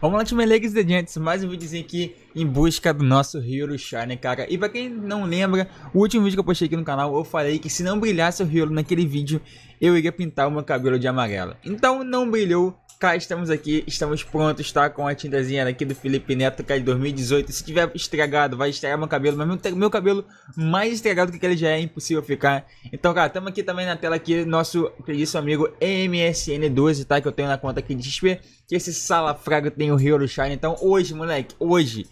Vamos lá, time Lakers e Giants, mais um vídeo aqui em busca do nosso Hero Shine, né, cara. E pra quem não lembra, o último vídeo que eu postei aqui no canal, eu falei que se não brilhasse o rio naquele vídeo, eu iria pintar o meu cabelo de amarelo. Então não brilhou, cá estamos aqui, estamos prontos, tá? Com a tintazinha aqui do Felipe Neto, que é de 2018. Se tiver estragado, vai estragar meu cabelo, mas meu, meu cabelo mais estragado que ele já é, impossível ficar. Então, cara, estamos aqui também na tela aqui, nosso querido amigo MSN12, tá? Que eu tenho na conta aqui de XP, que esse salafraga tem o Rio Shine. Então, hoje, moleque, hoje...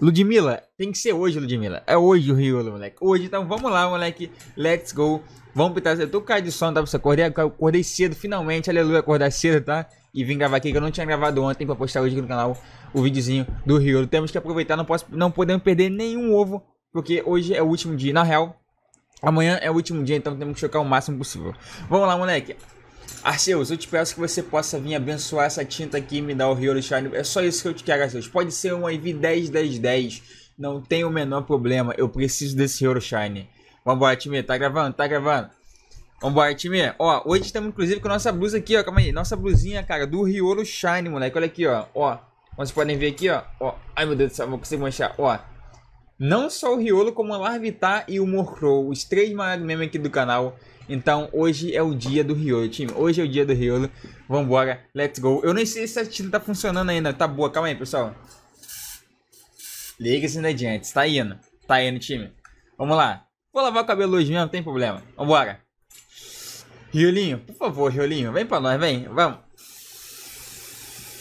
Ludmilla, tem que ser hoje, Ludmilla. É hoje o Rio, moleque. Hoje, então vamos lá, moleque. Let's go. Vamos pintar. Eu tô caindo de sono, tá? Você acordei, acordei cedo, finalmente. Aleluia, acordar cedo, tá? e vim gravar aqui que eu não tinha gravado ontem para postar hoje aqui no canal o videozinho do Rio. Temos que aproveitar, não, posso, não podemos perder nenhum ovo, porque hoje é o último dia. Na real, amanhã é o último dia, então temos que chocar o máximo possível. Vamos lá, moleque. Arceus, eu te peço que você possa vir abençoar essa tinta aqui e me dar o Rio Shine. É só isso que eu te quero, Arceus. Pode ser um IV 10, 10, 10. Não tem o menor problema. Eu preciso desse Rio Shine. Vambora, time. Tá gravando? Tá gravando? Vambora, time. Ó, hoje estamos inclusive com a nossa blusa aqui, ó. Calma aí. Nossa blusinha, cara, do Riolo Shine, moleque. Olha aqui, ó. Ó. Como vocês podem ver aqui, ó. ó. Ai, meu Deus do céu, vou conseguir manchar. Ó. Não só o Riolo, como a Larvitar e o morrow. Os três maiores memes aqui do canal. Então, hoje é o dia do Riolo, time. Hoje é o dia do Riolo. Vambora, let's go. Eu nem sei se a tinta tá funcionando ainda. Tá boa, calma aí, pessoal. Liga se esses adiante. Tá indo. Tá indo, time. Vamos lá. Vou lavar o cabelo hoje mesmo, não tem problema. Vambora. Riolinho, por favor, Riolinho, vem pra nós, vem, vamos.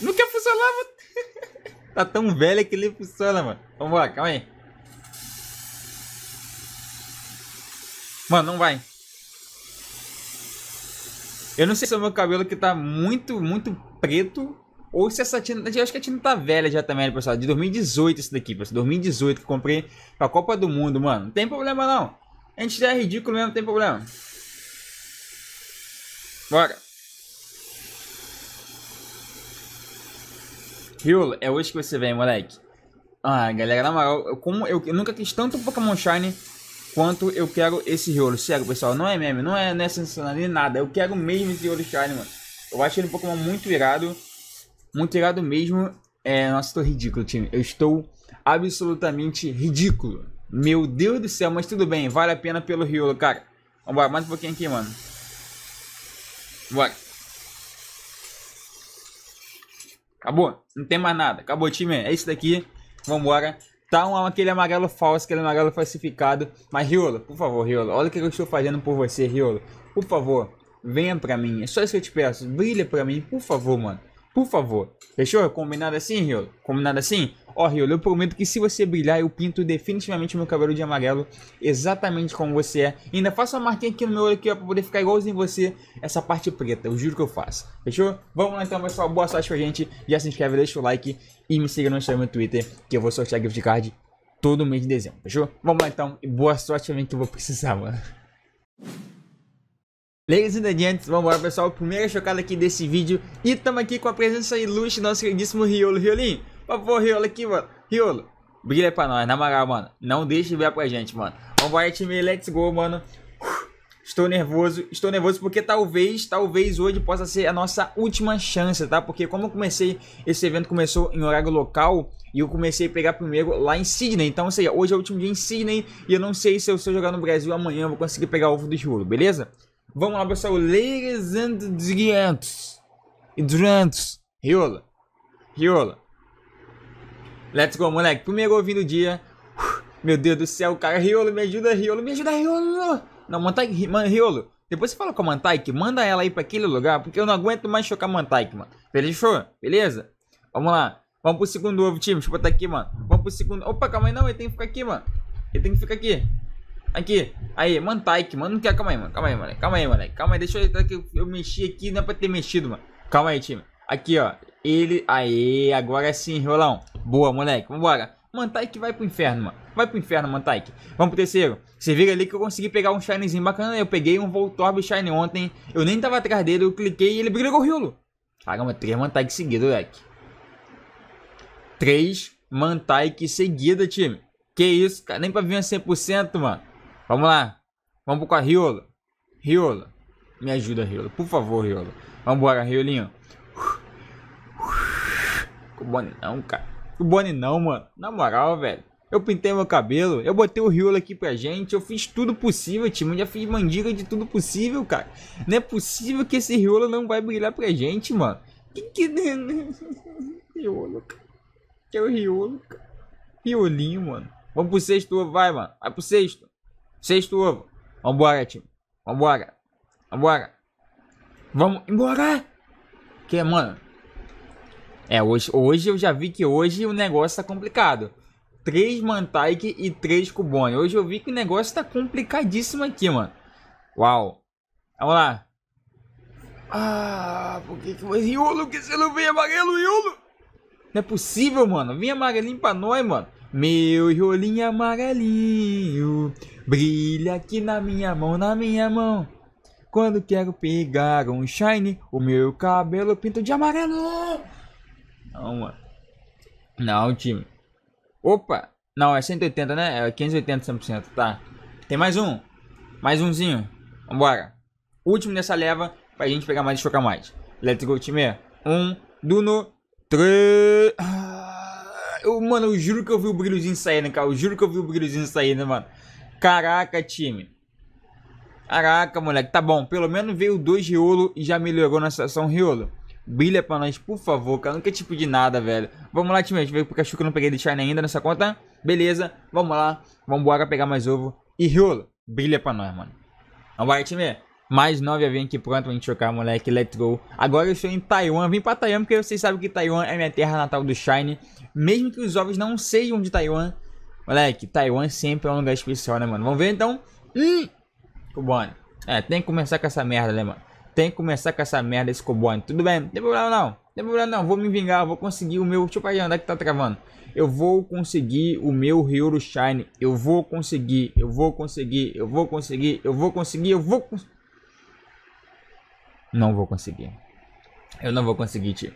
Não quer funcionar, mano. tá tão velha que ele funciona, mano. Vamos lá, calma aí. Mano, não vai. Eu não sei se é o meu cabelo que tá muito, muito preto. Ou se essa tinta. Eu acho que a tinta tá velha já também, né, pessoal. De 2018 isso daqui, pessoal. 2018 que comprei pra Copa do Mundo, mano. Não tem problema não. A gente já é ridículo mesmo, não tem problema. Bora! Rio, é hoje que você vem, moleque. Ah, galera, na moral, como eu, eu nunca quis tanto Pokémon Shine quanto eu quero esse Riolo. Sério, pessoal, não é meme, não é, nessa é nem nada. Eu quero mesmo esse Riolo Shine, mano. Eu acho ele um Pokémon muito irado. Muito irado mesmo. É, nossa, tô ridículo, time. Eu estou absolutamente ridículo. Meu Deus do céu, mas tudo bem. Vale a pena pelo Riolo, cara. Vambora, mais um pouquinho aqui, mano. Bora. Acabou. Não tem mais nada. Acabou, time. É isso daqui. Vambora. Tá um, aquele amarelo falso, aquele amarelo falsificado. Mas, Riolo, por favor, Riolo. Olha o que eu estou fazendo por você, Riolo. Por favor, venha pra mim. É só isso que eu te peço. Brilha pra mim, por favor, mano. Por favor. Fechou? Combinado assim, Riolo? Combinado assim? Riolo, Eu prometo que se você brilhar, eu pinto definitivamente meu cabelo de amarelo, exatamente como você é. E ainda faço uma marquinha aqui no meu olho aqui, ó, pra poder ficar igualzinho você, essa parte preta. Eu juro que eu faço. Fechou? Vamos lá então, pessoal. Boa sorte pra gente. Já se inscreve, deixa o like e me siga no Instagram e no Twitter, que eu vou sortear gift card todo mês de dezembro. Fechou? Vamos lá então. E boa sorte também que eu vou precisar, mano. Ladies and gents, vambora pessoal, primeira chocada aqui desse vídeo E tamo aqui com a presença ilustre do nosso queridíssimo Riolo Riolinho por favor, Riolo, aqui, mano. Riolo, brilha pra nós, na moral, mano. Não deixe ver pra gente, mano. Vambora, time, let's go, mano. Estou nervoso, estou nervoso porque talvez, talvez hoje possa ser a nossa última chance, tá? Porque como eu comecei, esse evento começou em horário local e eu comecei a pegar primeiro lá em Sydney. Então, sei, seja, hoje é o último dia em Sydney e eu não sei se eu, vou jogar no Brasil amanhã eu vou conseguir pegar ovo do Juro, beleza? Vamos lá, pessoal. Ladies and gentlemen. durante. Riola. Riola. Let's go, moleque. Primeiro ovinho do dia. meu Deus do céu, cara. Riolo, me ajuda, Riolo. Me ajuda, Riolo. Não, Mantaik, mano, Riolo. Depois você fala com a Mantaik, manda ela aí pra aquele lugar, porque eu não aguento mais chocar a Mantaik, mano. Fechou? Beleza? Vamos lá. Vamos pro segundo ovo, time. Deixa eu botar aqui, mano. Vamos pro segundo. Opa, calma aí, não. Ele tem que ficar aqui, mano. Ele tem que ficar aqui. Aqui. Aí, Mantaik, mano. Não quer. Calma aí, mano. Calma aí, mano. Calma aí, moleque. Calma aí. Deixa eu. Eu, eu mexi aqui. Não é pra ter mexido, mano. Calma aí, time. Aqui, ó. Ele. Aí, agora sim, Rolão. Boa, moleque. Vambora. Mantaik vai pro inferno, mano. Vai pro inferno, Mantaik. Vamos pro terceiro. Você vira ali que eu consegui pegar um Shinezinho bacana. Eu peguei um Voltorb Shine ontem. Eu nem tava atrás dele. Eu cliquei e ele brigou o Riolo. Caramba, três Mantaik seguido, moleque. Três Mantaik seguida, time. Que isso, cara. Nem pra vir a 100%, mano. Vamos lá. Vamos pro Riolo. Riolo. Me ajuda, Riolo. Por favor, Riolo. Vambora, Riolinho. Ficou bom não, cara pro Bonnie não, mano. Na moral, velho. Eu pintei meu cabelo, eu botei o Riolo aqui pra gente, eu fiz tudo possível, time. Eu já fiz mandiga de tudo possível, cara. Não é possível que esse Riolo não vai brilhar pra gente, mano. Que que. Riolo, cara. Que é o Riolo, cara. Riolinho, mano. Vamos pro sexto ovo, vai, mano. Vai pro sexto. Sexto ovo. Vambora, time. Vambora. Vambora. Vamos embora. Que, mano? É, hoje, hoje eu já vi que hoje o negócio tá complicado. Três Mantaik e três Cubone. Hoje eu vi que o negócio tá complicadíssimo aqui, mano. Uau. Vamos lá. Ah, por que que você... Iolo, que você não vem amarelo, Iolo? Não é possível, mano. Vem amarelinho pra nós, mano. Meu rolinho amarelinho brilha aqui na minha mão, na minha mão. Quando quero pegar um shine, o meu cabelo pinto de amarelo. Calma. Não, time. Opa! Não, é 180, né? É 580, 100%. Tá. Tem mais um. Mais umzinho. Vambora. Último dessa leva pra gente pegar mais e chocar mais. Let's go, time. Um, Duno, três... Ah, eu, mano, eu juro que eu vi o brilhozinho saindo, cara. Eu juro que eu vi o brilhozinho saindo, mano. Caraca, time. Caraca, moleque. Tá bom. Pelo menos veio dois Riolo e já melhorou na situação Riolo. Brilha pra nós, por favor, cara. Nunca te pedi nada, velho. Vamos lá, time. A gente veio pro cachorro que eu não peguei de Shine ainda nessa conta. Beleza, vamos lá. Vamos embora pegar mais ovo. E Riolo, brilha pra nós, mano. lá, então time. Mais nove aviões aqui pronto pra gente chocar, moleque. Let's go. Agora eu estou em Taiwan. Vim pra Taiwan porque vocês sabem que Taiwan é minha terra natal do Shine. Mesmo que os ovos não sejam de Taiwan. Moleque, Taiwan sempre é um lugar especial, né, mano? Vamos ver então. Hum! Bom. É, tem que começar com essa merda, né, mano? tem que começar com essa merda, esse cobone. Tudo bem, não tem problema não. Não tem problema não. Vou me vingar, vou conseguir o meu. Deixa eu parar onde é que tá travando. Eu vou conseguir o meu Hero Shine. Eu vou conseguir, eu vou conseguir, eu vou conseguir, eu vou conseguir, eu vou. Não vou conseguir. Eu não vou conseguir, time.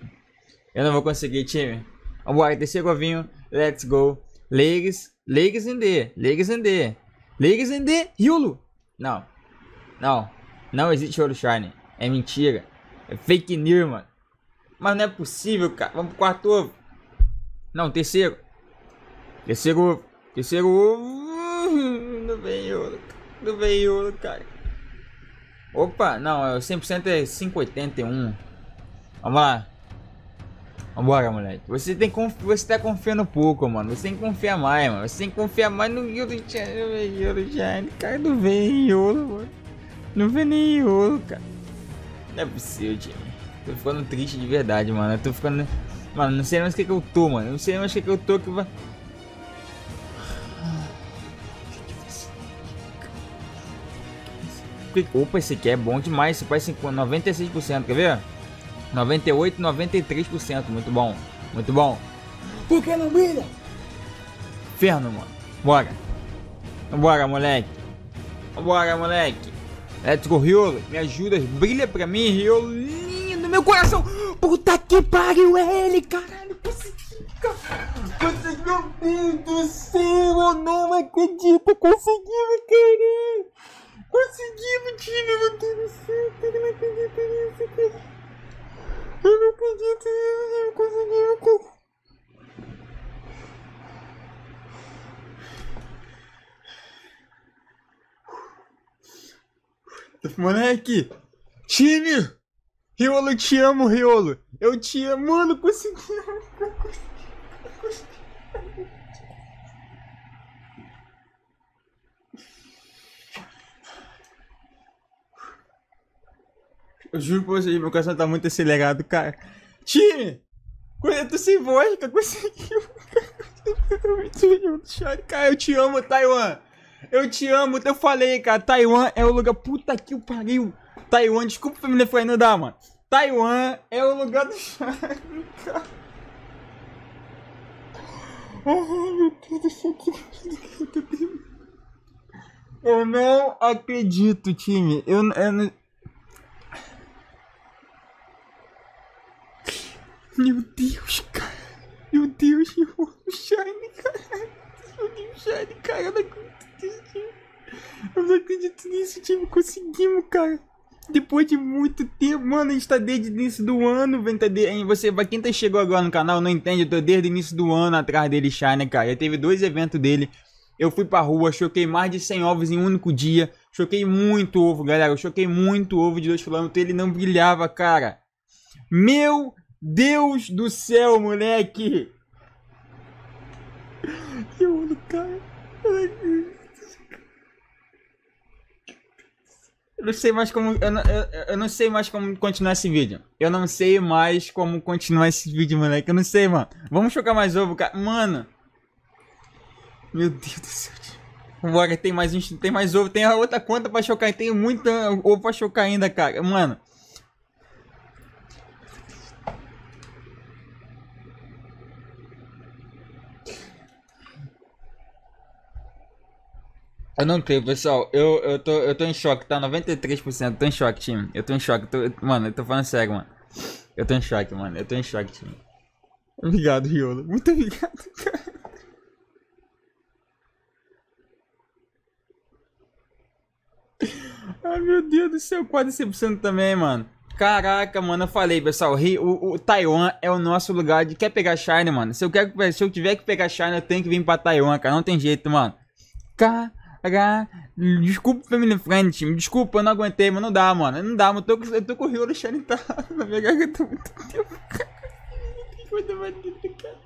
Eu não vou conseguir, time. Vambora, terceiro ovinho. Let's go. Legs, legs in D. Legs in D. Legs in D. Yulo. Não. Não. Não existe Hero Shine. É mentira. É fake news, mano. Mas não é possível, cara. Vamos pro quarto ovo. Não, terceiro. Terceiro ovo. Terceiro ovo. Não vem ouro, não vem ouro, cara. Opa, não, é 100% é 581. Vamos lá. Vambora, moleque. Você tem que conf... você tá confiando pouco, mano. Você tem que confiar mais, mano. Você tem que confiar mais no Yoro Chan, no Yoro Chan. Cara, não vem Yoro, mano. Não vem nem cara. Não é possível, time. Tô ficando triste de verdade, mano. Eu tô ficando. Mano, não sei mais o que, que eu tô, mano. não sei mais o que, que eu tô que vai. Opa, esse aqui é bom demais. Esse pai 96%, quer ver? 98, 93%. Muito bom. Muito bom. Por que não brilha? Inferno, mano. Bora. Bora, moleque. Bora, moleque. É, go, Riolo. Me ajuda, brilha pra mim, Riolinho lindo meu coração. Puta que pariu, é ele, caralho. Consegui, consegui, meu Deus do céu. Eu não acredito, conseguimos, consegui, Conseguimos, time, meu Deus do céu. Eu não acredito nisso, cara. Eu não acredito, eu consegui, eu consegui. Moleque! É Time! Riolo, eu te amo, Riolo! Eu te amo! Mano, consegui! Eu juro pra vocês, meu coração tá muito acelerado, cara. Time! Eu tô sem voz, cara, conseguiu! Eu tô muito rindo, cara, eu te amo, Taiwan! Eu te amo, eu falei, cara. Taiwan é o lugar. Puta que o pariu. Taiwan, desculpa não foi, família Fernanda, mano. Taiwan é o lugar do charme, cara. Ai, meu Deus do céu, Eu não acredito, time. Eu, eu não. Meu Deus, cara. Meu Deus, eu amo o Shine, cara. o Shine, cara. Eu não acredito. Eu não acredito nisso, time. Conseguimos, cara. Depois de muito tempo, mano, a gente tá desde o início do ano, velho. Tá de... Você, pra quem tá chegou agora no canal, não entende, eu tô desde o início do ano atrás dele, Shine, né, cara. Já teve dois eventos dele. Eu fui pra rua, choquei mais de 100 ovos em um único dia. Choquei muito ovo, galera. Eu choquei muito ovo de dois quilômetros. Ele não brilhava, cara. Meu Deus do céu, moleque! Que olho, cara. Ai, Eu não sei mais como. Eu eu, eu não sei mais como continuar esse vídeo. Eu não sei mais como continuar esse vídeo, moleque. Eu não sei, mano. Vamos chocar mais ovo, cara. Mano. Meu Deus do céu. Vambora, tem mais, tem mais ovo. Tem a outra conta pra chocar. Tem muita ovo pra chocar ainda, cara. Mano. Eu não creio, pessoal. Eu, eu, tô, eu tô em choque, tá? 93%. Eu tô em choque, time. Eu tô em choque. Tô, mano, eu tô falando sério, mano. Eu tô em choque, mano. Eu tô em choque, time. Obrigado, Riolo. Muito obrigado, cara. Ai, meu Deus do céu. Quase 100% também, mano. Caraca, mano. Eu falei, pessoal. O, o Taiwan é o nosso lugar de... Quer pegar China, mano? Se eu, quero, se eu tiver que pegar China, eu tenho que vir pra Taiwan, cara. Não tem jeito, mano. Caraca. Desculpa, Family Friends, time. Desculpa, eu não aguentei, mas não dá, mano. Não dá, mano. Eu tô, eu tô com o Rio Alexandre tá na minha garganta há muito tempo, cara. Que coisa maneira, cara.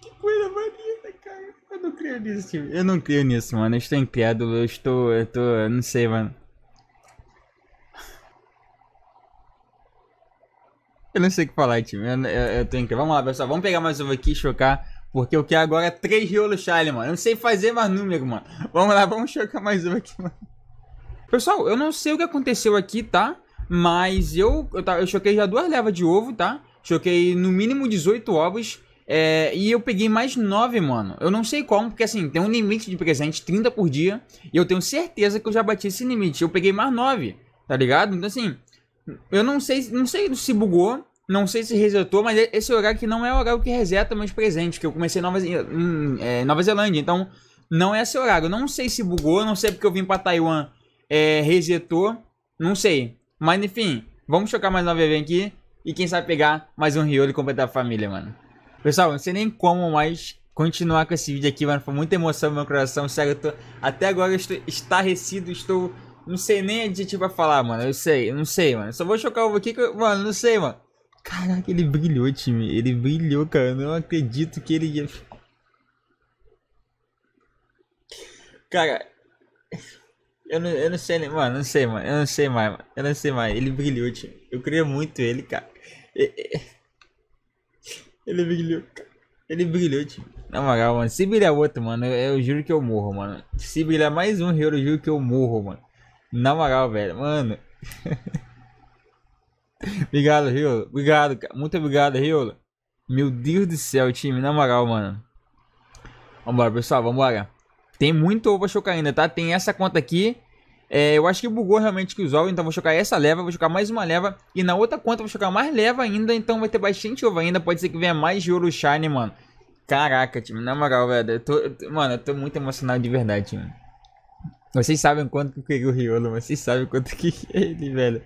Que coisa maneira, cara. Eu não creio nisso, time. Eu não creio nisso, mano. Eu estou incrédulo. Eu estou. Eu tô. Eu não sei, mano. Eu não sei o que falar, time. Eu, eu, eu tô incrível. Vamos lá, pessoal. Vamos pegar mais uma aqui e chocar. Porque eu quero é agora é três Riolo Shine, mano. Eu não sei fazer mais número, mano. Vamos lá, vamos chocar mais um aqui, mano. Pessoal, eu não sei o que aconteceu aqui, tá? Mas eu, eu, eu choquei já duas levas de ovo, tá? Choquei no mínimo 18 ovos. É, e eu peguei mais 9, mano. Eu não sei como, porque assim, tem um limite de presente, 30 por dia. E eu tenho certeza que eu já bati esse limite. Eu peguei mais 9, tá ligado? Então assim, eu não sei, não sei se bugou. Não sei se resetou, mas é esse horário que não é o horário que reseta meus presentes, que eu comecei Nova, em é, Nova Zelândia, então não é esse horário. Não sei se bugou, não sei porque eu vim pra Taiwan, é, resetou, não sei. Mas enfim, vamos chocar mais uma vez aqui e quem sabe pegar mais um Rio e completar a família, mano. Pessoal, não sei nem como, mais continuar com esse vídeo aqui, mano. Foi muita emoção no meu coração, sério. Tô... Até agora eu estou estarrecido, estou. Não sei nem adjetivo pra falar, mano. Eu sei, eu não sei, mano. Só vou chocar o aqui que eu. Mano, não sei, mano. Caraca, ele brilhou, time. Ele brilhou, cara. Eu não acredito que ele ia. Cara. Eu não, eu não sei, mano. Não sei, mano. Eu não sei mais, mano. Eu não sei mais. Ele brilhou, time. Eu queria muito ele, cara. Ele brilhou, cara. Ele brilhou, time. Na moral, mano. Se brilhar outro, mano, eu, juro que eu morro, mano. Se brilhar mais um eu juro que eu morro, mano. Na moral, velho. Mano. Obrigado, Riola. Obrigado, cara. Muito obrigado, Riola. Meu Deus do céu, time. Na moral, mano. Vambora, pessoal. Vambora. Tem muito ovo a chocar ainda, tá? Tem essa conta aqui. É, eu acho que bugou realmente que os ovos. Então vou chocar essa leva. Vou chocar mais uma leva. E na outra conta vou chocar mais leva ainda. Então vai ter bastante ovo ainda. Pode ser que venha mais de ouro shine, mano. Caraca, time. Na moral, velho. Eu tô, eu tô, mano, eu tô muito emocionado de verdade, time. Vocês sabem quanto que eu queria o Riolo. Vocês sabem quanto que ele, velho.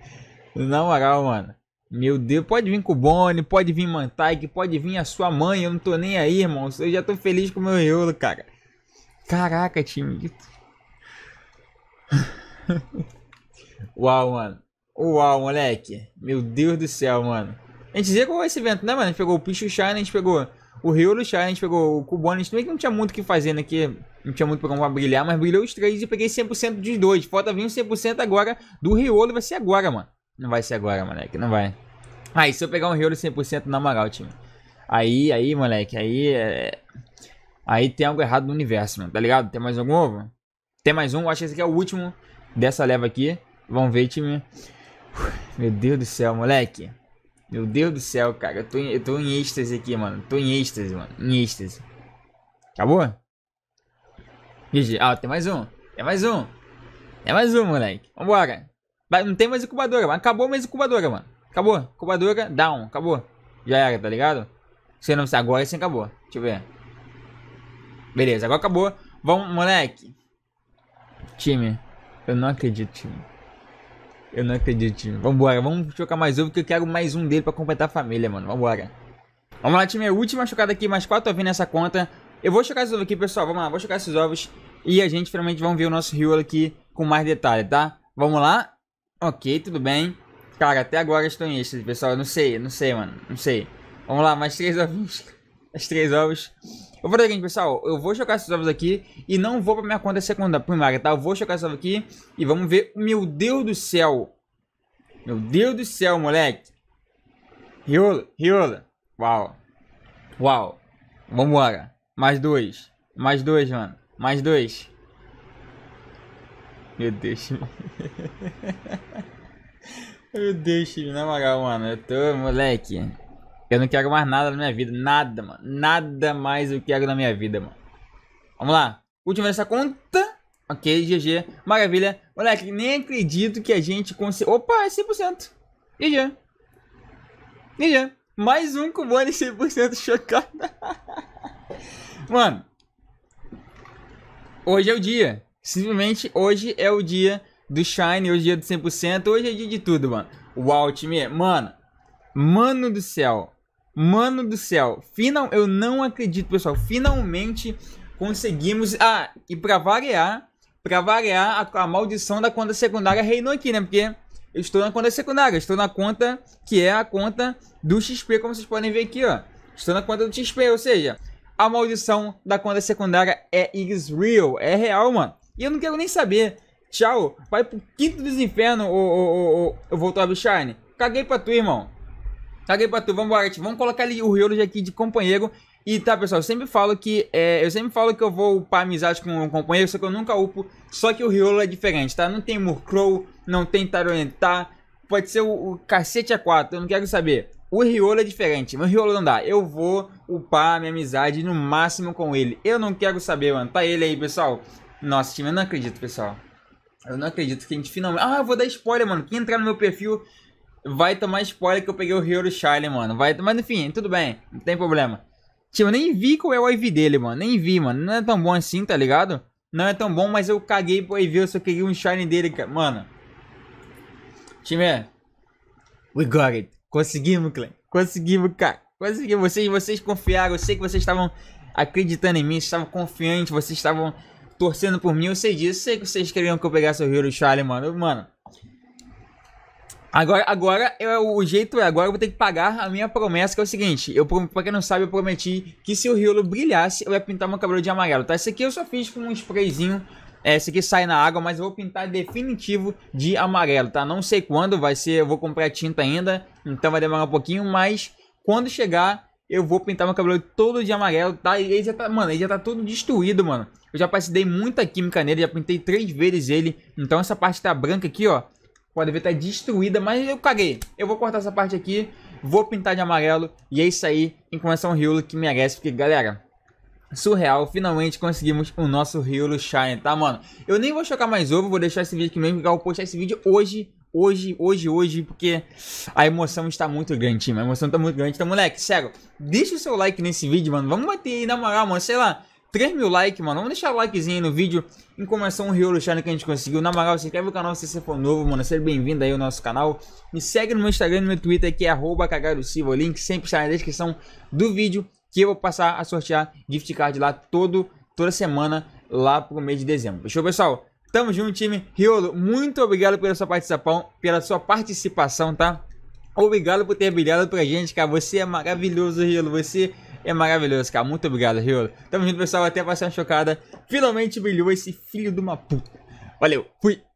Na moral, mano. Meu Deus, pode vir com o Bonnie, pode vir Mantaik, pode vir a sua mãe, eu não tô nem aí, irmão. Eu já tô feliz com o meu Euro, cara. Caraca, time. Uau, mano. Uau, moleque. Meu Deus do céu, mano. A gente é esse evento, né, mano? A gente pegou o Pichu Shine, a gente pegou o Riolo Shine, a gente pegou o Cubone. A gente não tinha muito o que fazer, né? Que não tinha muito pra brilhar, mas brilhou os três e peguei 100% dos dois. Falta vir um 100% agora do Riolo, vai ser agora, mano. Não vai ser agora, moleque. Não vai. Aí, se eu pegar um Riolo 100% na moral, time. Aí, aí, moleque. Aí é... Aí tem algo errado no universo, mano. Tá ligado? Tem mais algum ovo? Tem mais um. Acho que esse aqui é o último dessa leva aqui. Vamos ver, time. Meu Deus do céu, moleque. Meu Deus do céu, cara. Eu tô, em, eu tô em êxtase aqui, mano. Tô em êxtase, mano. Em êxtase. Acabou? GG. Ah, tem mais um. Tem mais um. Tem mais um, moleque. Vambora. Não tem mais incubadora, mano. Acabou mais incubadora, mano. Acabou. Incubadora, down. Acabou. Já era, tá ligado? Se não agora, sim, acabou. Deixa eu ver. Beleza, agora acabou. Vamos, moleque. Time. Eu não acredito, time. Eu não acredito, time. Vambora, vamos chocar mais ovo, que eu quero mais um dele pra completar a família, mano. Vambora. Vamos lá, time. É última chocada aqui, mais quatro ovinhos nessa conta. Eu vou chocar esses ovos aqui, pessoal. Vamos lá, vou chocar esses ovos. E a gente finalmente vai ver o nosso Rio aqui com mais detalhe, tá? Vamos lá. Ok, tudo bem. Cara, até agora estou em pessoal. Eu não sei, eu não sei, mano. Não sei. Vamos lá, mais três ovinhos. Mais três ovos. Eu vou fazer o seguinte, pessoal. Eu vou chocar esses ovos aqui e não vou pra minha conta secundária, primária, tá? Eu vou chocar esses ovos aqui e vamos ver. Meu Deus do céu. Meu Deus do céu, moleque. Riola, riola. Uau. Uau. Vambora. Mais dois. Mais dois, mano. Mais dois. Meu Deus, mano. Meu Deus, filho, na moral, mano, eu tô, moleque. Eu não quero mais nada na minha vida. Nada, mano. Nada mais eu quero na minha vida, mano. Vamos lá. Última dessa conta. Ok, GG. Maravilha. Moleque, nem acredito que a gente conseguiu. Opa, é 100%. GG. GG. Mais um com o 100% chocado. mano. Hoje é o dia. Simplesmente hoje é o dia do Shine, hoje é dia do 100%, hoje é dia de tudo, mano. o Altimir, é. mano, mano do céu, mano do céu, final, eu não acredito, pessoal, finalmente conseguimos, ah, e pra variar, pra variar, a, a maldição da conta secundária reinou aqui, né, porque eu estou na conta secundária, estou na conta que é a conta do XP, como vocês podem ver aqui, ó, estou na conta do XP, ou seja, a maldição da conta secundária é is real, é real, mano. E eu não quero nem saber Tchau. Vai pro quinto dos infernos, ô, ô, ô, ô, voltou a Bichane. Caguei pra tu, irmão. Caguei pra tu. Vambora, gente. Vamos colocar ali o Ryolo aqui de companheiro. E tá, pessoal, eu sempre falo que. É, eu sempre falo que eu vou upar amizade com um companheiro, só que eu nunca upo. Só que o Riolo é diferente, tá? Não tem Murkrow, não tem Tarolentar. Pode ser o, o cacete A4, eu não quero saber. O Riolo é diferente, mas o Riolo não dá. Eu vou upar minha amizade no máximo com ele. Eu não quero saber, mano. Tá ele aí, pessoal. Nossa, time, eu não acredito, pessoal. Eu não acredito que a gente finalmente. Ah, vou dar spoiler, mano. Quem entrar no meu perfil vai tomar spoiler que eu peguei o Hero Charlie, mano. Vai... Mas enfim, tudo bem, não tem problema. Tipo, eu nem vi qual é o IV dele, mano. Nem vi, mano. Não é tão bom assim, tá ligado? Não é tão bom, mas eu caguei pro IV, eu só queria um Shine dele, cara. Mano. Time, é. we got it. Conseguimos, Clem. Conseguimos, cara. Conseguimos. Vocês, vocês confiaram. Eu sei que vocês estavam acreditando em mim, vocês estavam confiantes, vocês estavam torcendo por mim, eu sei disso. Sei que vocês queriam que eu pegasse o rio Charlie, mano. Mano. Agora, agora eu, é o jeito é, agora eu vou ter que pagar a minha promessa, que é o seguinte. Eu, pra quem não sabe, eu prometi que se o Riolo brilhasse, eu ia pintar meu cabelo de amarelo, tá? Esse aqui eu só fiz com um sprayzinho é, esse aqui sai na água, mas eu vou pintar definitivo de amarelo, tá? Não sei quando vai ser, eu vou comprar tinta ainda, então vai demorar um pouquinho, mas quando chegar eu vou pintar meu cabelo todo de amarelo, tá? E ele já tá, mano, ele já tá todo destruído, mano. Eu já passei muita química nele, já pintei três vezes ele. Então essa parte tá branca aqui, ó. Pode ver, tá destruída, mas eu caguei. Eu vou cortar essa parte aqui, vou pintar de amarelo. E é isso aí, um Riolo que merece, porque, galera... Surreal, finalmente conseguimos o nosso Riolo Shine, tá, mano? Eu nem vou chocar mais ovo, vou deixar esse vídeo aqui mesmo, porque eu vou postar esse vídeo hoje hoje, hoje, hoje, porque a emoção está muito grande, time. A emoção está muito grande. Então, moleque, sério, deixa o seu like nesse vídeo, mano. Vamos bater aí, na moral, mano, sei lá. 3 mil likes, mano. Vamos deixar o likezinho aí no vídeo em comemoração um Rio Luciano que a gente conseguiu. Na moral, se inscreve no canal se você for novo, mano. Seja bem-vindo aí ao nosso canal. Me segue no meu Instagram e no meu Twitter, que é arroba O link sempre está na descrição do vídeo, que eu vou passar a sortear gift card lá todo, toda semana, lá pro mês de dezembro. Fechou, pessoal? Tamo junto, time. Riolo, muito obrigado pela sua participação, pela sua participação, tá? Obrigado por ter brilhado pra gente, cara. Você é maravilhoso, Riolo. Você é maravilhoso, cara. Muito obrigado, Riolo. Tamo junto, pessoal. Até passar uma chocada. Finalmente brilhou esse filho de uma puta. Valeu, fui!